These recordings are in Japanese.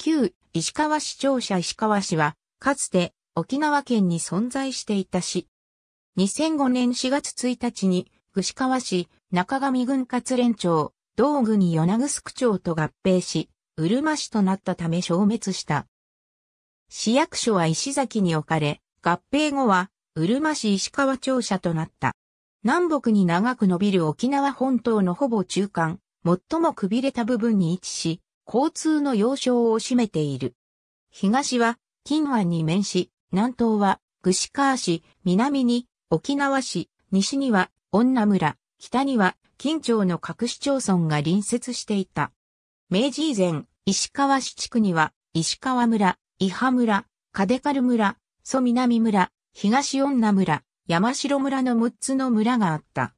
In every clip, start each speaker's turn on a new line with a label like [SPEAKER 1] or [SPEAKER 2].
[SPEAKER 1] 旧石川市庁舎石川市は、かつて沖縄県に存在していた市。2005年4月1日に、串川市、中上郡勝連町、道具に与那城町と合併し、うるま市となったため消滅した。市役所は石崎に置かれ、合併後は、うるま市石川庁舎となった。南北に長く伸びる沖縄本島のほぼ中間、最もくびれた部分に位置し、交通の要衝を占めている。東は金湾に面し、南東は串川市、南に沖縄市、西には女村、北には金町の各市町村が隣接していた。明治以前、石川市地区には石川村、伊波村、カデカル村、蘇南村、東女村、山城村の6つの村があった。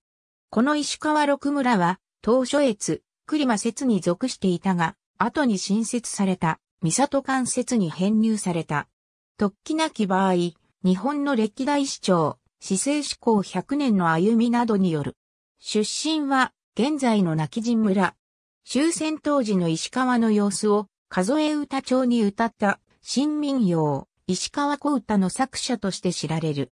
[SPEAKER 1] この石川6村は、当初越、栗間節に属していたが、後に新設された、三里関節に編入された。突起なき場合、日本の歴代市長、市政志向100年の歩みなどによる。出身は、現在の泣き人村。終戦当時の石川の様子を、数え歌帳に歌った、新民謡、石川小歌の作者として知られる。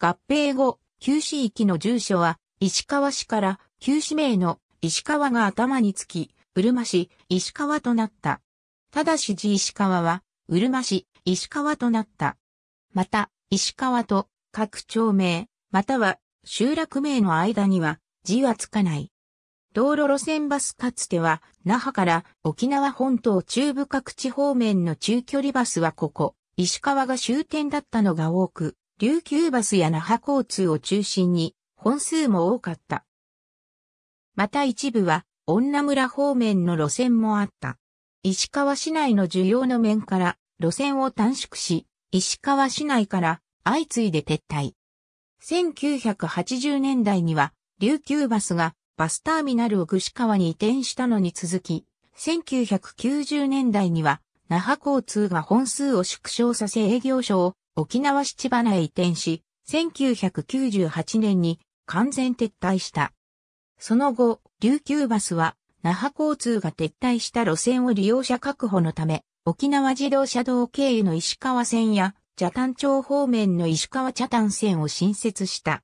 [SPEAKER 1] 合併後、旧市域の住所は、石川市から、旧市名の石川が頭につき、うるま市、石川となった。ただし寺石川は、うるま市、石川となった。また、石川と各町名、または集落名の間には字はつかない。道路路線バスかつては、那覇から沖縄本島中部各地方面の中距離バスはここ、石川が終点だったのが多く、琉球バスや那覇交通を中心に本数も多かった。また一部は女村方面の路線もあった。石川市内の需要の面から路線を短縮し、石川市内から相次いで撤退。1980年代には琉球バスがバスターミナルを串川に移転したのに続き、1990年代には那覇交通が本数を縮小させ営業所を沖縄七花へ移転し、1998年に完全撤退した。その後、琉球バスは、那覇交通が撤退した路線を利用者確保のため、沖縄自動車道経由の石川線や、茶炭町方面の石川茶炭線を新設した。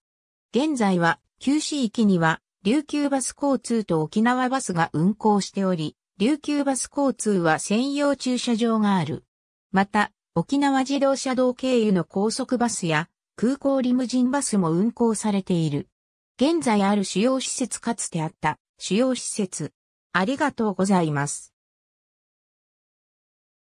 [SPEAKER 1] 現在は、旧市域には、琉球バス交通と沖縄バスが運行しており、琉球バス交通は専用駐車場がある。また、沖縄自動車道経由の高速バスや空港リムジンバスも運行されている。現在ある主要施設かつてあった主要施設。ありがとうございます。